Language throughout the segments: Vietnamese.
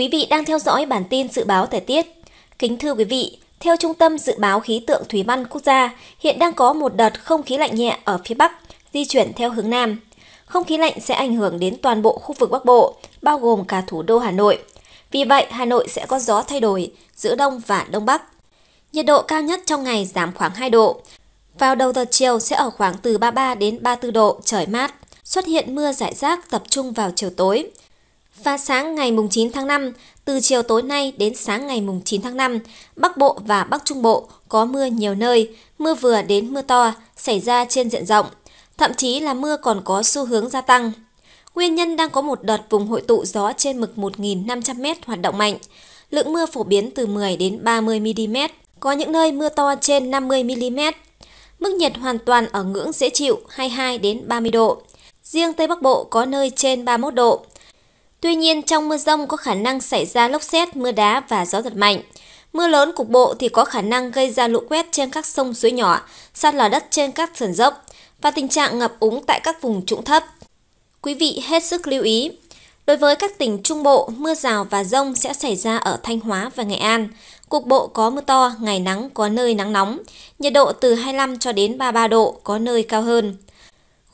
Quý vị đang theo dõi bản tin dự báo thời tiết. Kính thưa quý vị, theo Trung tâm Dự báo Khí tượng Thủy văn Quốc gia, hiện đang có một đợt không khí lạnh nhẹ ở phía Bắc di chuyển theo hướng Nam. Không khí lạnh sẽ ảnh hưởng đến toàn bộ khu vực Bắc Bộ, bao gồm cả thủ đô Hà Nội. Vì vậy, Hà Nội sẽ có gió thay đổi giữa Đông và Đông Bắc. Nhiệt độ cao nhất trong ngày giảm khoảng 2 độ. Vào đầu giờ chiều sẽ ở khoảng từ 33 đến 34 độ, trời mát. Xuất hiện mưa rải rác tập trung vào chiều tối, và sáng ngày 9 tháng 5, từ chiều tối nay đến sáng ngày 9 tháng 5, Bắc Bộ và Bắc Trung Bộ có mưa nhiều nơi, mưa vừa đến mưa to, xảy ra trên diện rộng, thậm chí là mưa còn có xu hướng gia tăng. Nguyên nhân đang có một đợt vùng hội tụ gió trên mực 1.500m hoạt động mạnh. Lượng mưa phổ biến từ 10 đến 30mm, có những nơi mưa to trên 50mm. Mức nhiệt hoàn toàn ở ngưỡng dễ chịu 22 đến 30 độ. Riêng Tây Bắc Bộ có nơi trên 31 độ. Tuy nhiên, trong mưa rông có khả năng xảy ra lốc xét, mưa đá và gió giật mạnh. Mưa lớn cục bộ thì có khả năng gây ra lũ quét trên các sông suối nhỏ, sạt lở đất trên các sườn dốc và tình trạng ngập úng tại các vùng trũng thấp. Quý vị hết sức lưu ý. Đối với các tỉnh Trung Bộ, mưa rào và rông sẽ xảy ra ở Thanh Hóa và Nghệ An. Cục bộ có mưa to, ngày nắng có nơi nắng nóng, nhiệt độ từ 25 cho đến 33 độ, có nơi cao hơn.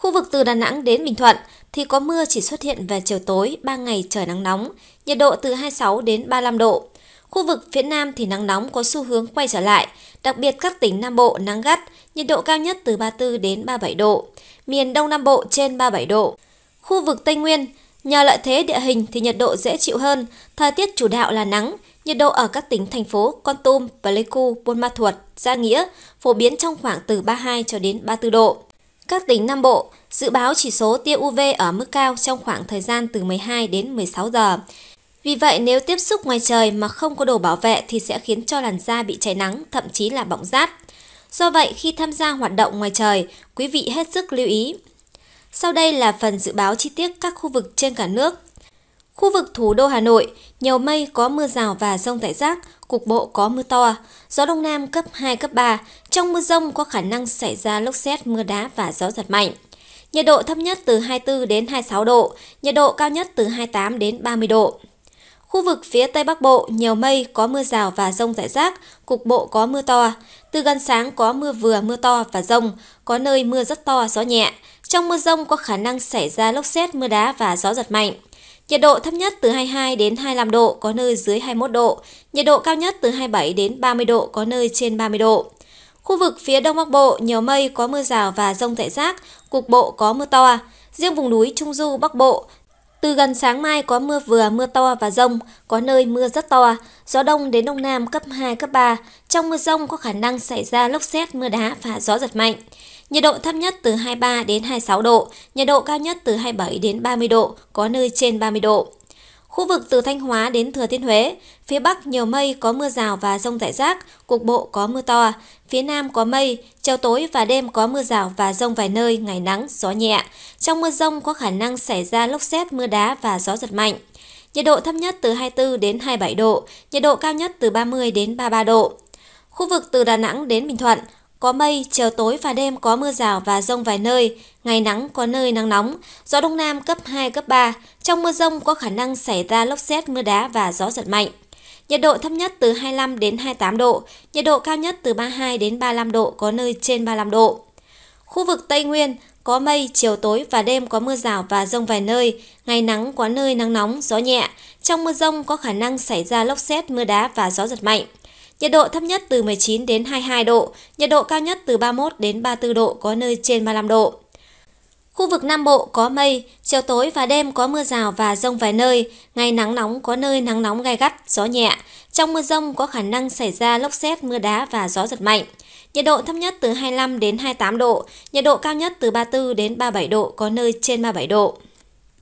Khu vực từ Đà Nẵng đến Bình Thuận thì có mưa chỉ xuất hiện về chiều tối, 3 ngày trời nắng nóng, nhiệt độ từ 26 đến 35 độ. Khu vực phía Nam thì nắng nóng có xu hướng quay trở lại, đặc biệt các tỉnh Nam Bộ nắng gắt, nhiệt độ cao nhất từ 34 đến 37 độ, miền Đông Nam Bộ trên 37 độ. Khu vực Tây Nguyên, nhờ lợi thế địa hình thì nhiệt độ dễ chịu hơn, thời tiết chủ đạo là nắng, nhiệt độ ở các tỉnh thành phố Con Tum, Pleiku, Buôn Ma Thuột, Gia Nghĩa phổ biến trong khoảng từ 32 cho đến 34 độ. Các tỉnh Nam Bộ, dự báo chỉ số tia UV ở mức cao trong khoảng thời gian từ 12 đến 16 giờ. Vì vậy, nếu tiếp xúc ngoài trời mà không có đồ bảo vệ thì sẽ khiến cho làn da bị cháy nắng, thậm chí là bỏng rát. Do vậy, khi tham gia hoạt động ngoài trời, quý vị hết sức lưu ý. Sau đây là phần dự báo chi tiết các khu vực trên cả nước Khu vực thủ đô Hà Nội, nhiều mây có mưa rào và rông rải rác, cục bộ có mưa to, gió đông nam cấp 2, cấp 3. Trong mưa rông có khả năng xảy ra lốc xét, mưa đá và gió giật mạnh. Nhiệt độ thấp nhất từ 24 đến 26 độ, nhiệt độ cao nhất từ 28 đến 30 độ. Khu vực phía Tây Bắc Bộ, nhiều mây, có mưa rào và rông rải rác, cục bộ có mưa to. Từ gần sáng có mưa vừa, mưa to và rông, có nơi mưa rất to, gió nhẹ. Trong mưa rông có khả năng xảy ra lốc xét, mưa đá và gió giật mạnh. Nhiệt độ thấp nhất từ 22 đến 25 độ, có nơi dưới 21 độ. Nhiệt độ cao nhất từ 27 đến 30 độ, có nơi trên 30 độ. Khu vực phía Đông Bắc Bộ, nhiều mây, có mưa rào và rông rải rác, cục bộ có mưa to. Riêng vùng núi Trung Du Bắc Bộ, từ gần sáng mai có mưa vừa, mưa to và rông, có nơi mưa rất to, gió đông đến đông nam cấp 2, cấp 3. Trong mưa rông có khả năng xảy ra lốc xét, mưa đá và gió giật mạnh. Nhiệt độ thấp nhất từ 23 đến 26 độ, nhiệt độ cao nhất từ 27 đến 30 độ, có nơi trên 30 độ. Khu vực từ Thanh Hóa đến Thừa Thiên Huế, phía Bắc nhiều mây có mưa rào và rông rải rác, cục bộ có mưa to, phía Nam có mây, chiều tối và đêm có mưa rào và rông vài nơi, ngày nắng, gió nhẹ. Trong mưa rông có khả năng xảy ra lốc xét, mưa đá và gió giật mạnh. Nhiệt độ thấp nhất từ 24 đến 27 độ, nhiệt độ cao nhất từ 30 đến 33 độ. Khu vực từ Đà Nẵng đến Bình Thuận, có mây, chiều tối và đêm có mưa rào và rông vài nơi, ngày nắng có nơi nắng nóng, gió đông nam cấp 2, cấp 3. Trong mưa rông có khả năng xảy ra lốc xét, mưa đá và gió giật mạnh. Nhiệt độ thấp nhất từ 25 đến 28 độ, nhiệt độ cao nhất từ 32 đến 35 độ, có nơi trên 35 độ. Khu vực Tây Nguyên, có mây, chiều tối và đêm có mưa rào và rông vài nơi, ngày nắng có nơi nắng nóng, gió nhẹ. Trong mưa rông có khả năng xảy ra lốc xét, mưa đá và gió giật mạnh. Nhiệt độ thấp nhất từ 19 đến 22 độ, nhiệt độ cao nhất từ 31 đến 34 độ, có nơi trên 35 độ. Khu vực Nam Bộ có mây, chiều tối và đêm có mưa rào và rông vài nơi, ngày nắng nóng có nơi nắng nóng gai gắt, gió nhẹ. Trong mưa rông có khả năng xảy ra lốc xét, mưa đá và gió giật mạnh. Nhiệt độ thấp nhất từ 25 đến 28 độ, nhiệt độ cao nhất từ 34 đến 37 độ, có nơi trên 37 độ.